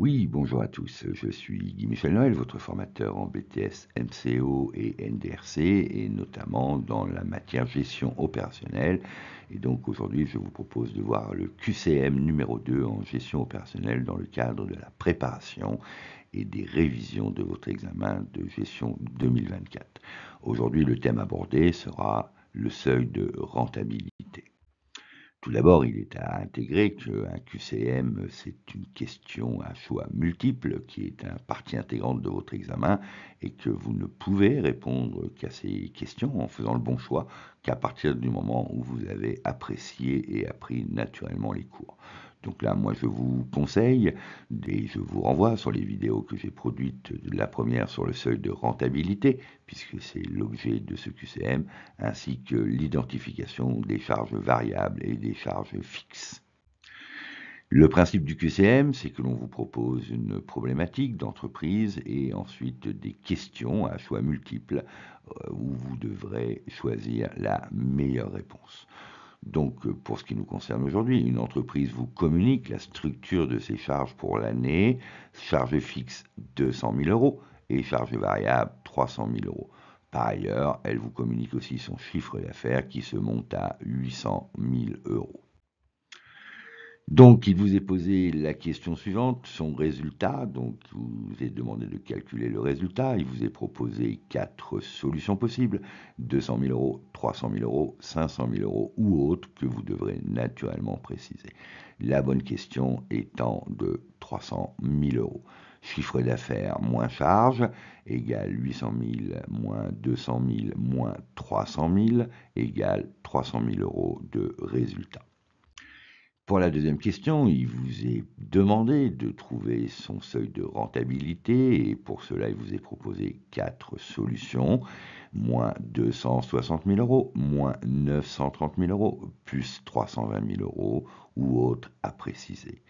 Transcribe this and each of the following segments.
Oui, bonjour à tous, je suis Guy Michel Noël, votre formateur en BTS MCO et NDRC, et notamment dans la matière gestion opérationnelle. Et donc aujourd'hui, je vous propose de voir le QCM numéro 2 en gestion opérationnelle dans le cadre de la préparation et des révisions de votre examen de gestion 2024. Aujourd'hui, le thème abordé sera le seuil de rentabilité. Tout d'abord, il est à intégrer qu'un QCM, c'est une question à choix multiple qui est un partie intégrante de votre examen et que vous ne pouvez répondre qu'à ces questions en faisant le bon choix qu'à partir du moment où vous avez apprécié et appris naturellement les cours. Donc là, moi, je vous conseille, et je vous renvoie sur les vidéos que j'ai produites, la première sur le seuil de rentabilité, puisque c'est l'objet de ce QCM, ainsi que l'identification des charges variables et des charges fixes. Le principe du QCM, c'est que l'on vous propose une problématique d'entreprise et ensuite des questions à choix multiples euh, où vous devrez choisir la meilleure réponse. Donc, euh, pour ce qui nous concerne aujourd'hui, une entreprise vous communique la structure de ses charges pour l'année, charges fixes 200 000 euros et charges variables 300 000 euros. Par ailleurs, elle vous communique aussi son chiffre d'affaires qui se monte à 800 000 euros. Donc, il vous est posé la question suivante, son résultat. Donc, vous est demandé de calculer le résultat. Il vous est proposé quatre solutions possibles 200 000 euros, 300 000 euros, 500 000 euros ou autres que vous devrez naturellement préciser. La bonne question étant de 300 000 euros. Chiffre d'affaires moins charge égale 800 000 moins 200 000 moins 300 000 égale 300 000 euros de résultat. Pour la deuxième question, il vous est demandé de trouver son seuil de rentabilité et pour cela, il vous est proposé quatre solutions. Moins 260 000 euros, moins 930 000 euros, plus 320 000 euros ou autre à préciser.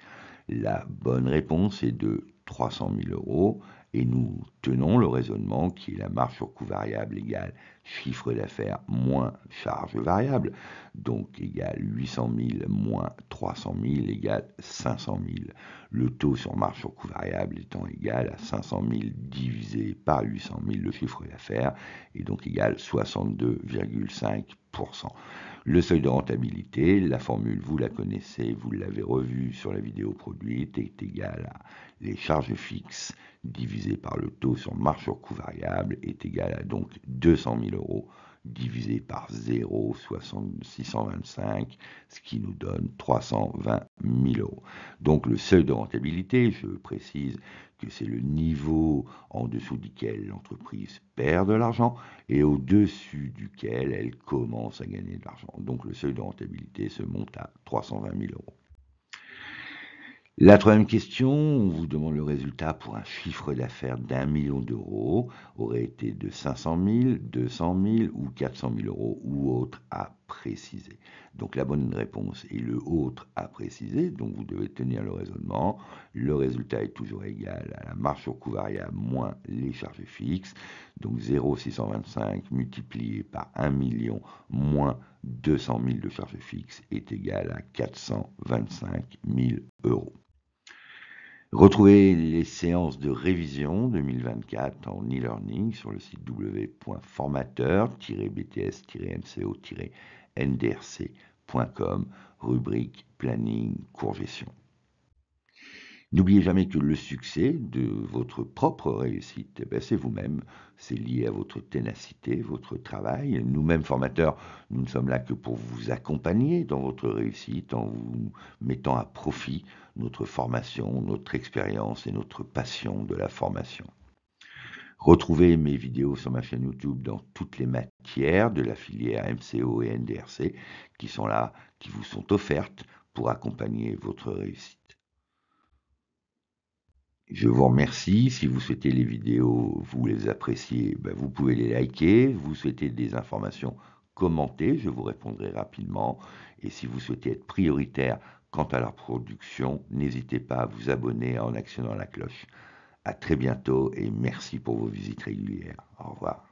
La bonne réponse est de 300 000 euros et nous tenons le raisonnement qui est la marge sur coût variable égale chiffre d'affaires moins charge variable, donc égale 800 000 moins 300 000 égale 500 000. Le taux sur marge sur coût variable étant égal à 500 000 divisé par 800 000 le chiffre d'affaires, et donc égal 62,5%. Le seuil de rentabilité, la formule, vous la connaissez, vous l'avez revue sur la vidéo produite, est égal à les charges fixes divisées divisé par le taux sur marge sur coût variable est égal à donc 200 000 euros divisé par 0,625, ce qui nous donne 320 000 euros. Donc le seuil de rentabilité, je précise que c'est le niveau en dessous duquel l'entreprise perd de l'argent et au-dessus duquel elle commence à gagner de l'argent. Donc le seuil de rentabilité se monte à 320 000 euros. La troisième question, on vous demande le résultat pour un chiffre d'affaires d'un million d'euros, aurait été de 500 000, 200 000 ou 400 000 euros ou autre à préciser. Donc la bonne réponse est le autre à préciser, donc vous devez tenir le raisonnement. Le résultat est toujours égal à la marge sur coût variable moins les charges fixes, donc 0,625 multiplié par 1 million moins 200 000 de charges fixes est égal à 425 000 euros. Retrouvez les séances de révision 2024 en e-learning sur le site www.formateur-bts-mco-ndrc.com, rubrique planning, cours N'oubliez jamais que le succès de votre propre réussite, eh ben, c'est vous-même, c'est lié à votre ténacité, votre travail. Nous-mêmes, formateurs, nous ne sommes là que pour vous accompagner dans votre réussite en vous mettant à profit notre formation, notre expérience et notre passion de la formation. Retrouvez mes vidéos sur ma chaîne YouTube dans toutes les matières de la filière MCO et NDRC qui sont là, qui vous sont offertes pour accompagner votre réussite. Je vous remercie. Si vous souhaitez les vidéos, vous les appréciez, ben, vous pouvez les liker. Vous souhaitez des informations, commentez, je vous répondrai rapidement. Et si vous souhaitez être prioritaire quant à leur production, n'hésitez pas à vous abonner en actionnant la cloche. À très bientôt et merci pour vos visites régulières. Au revoir.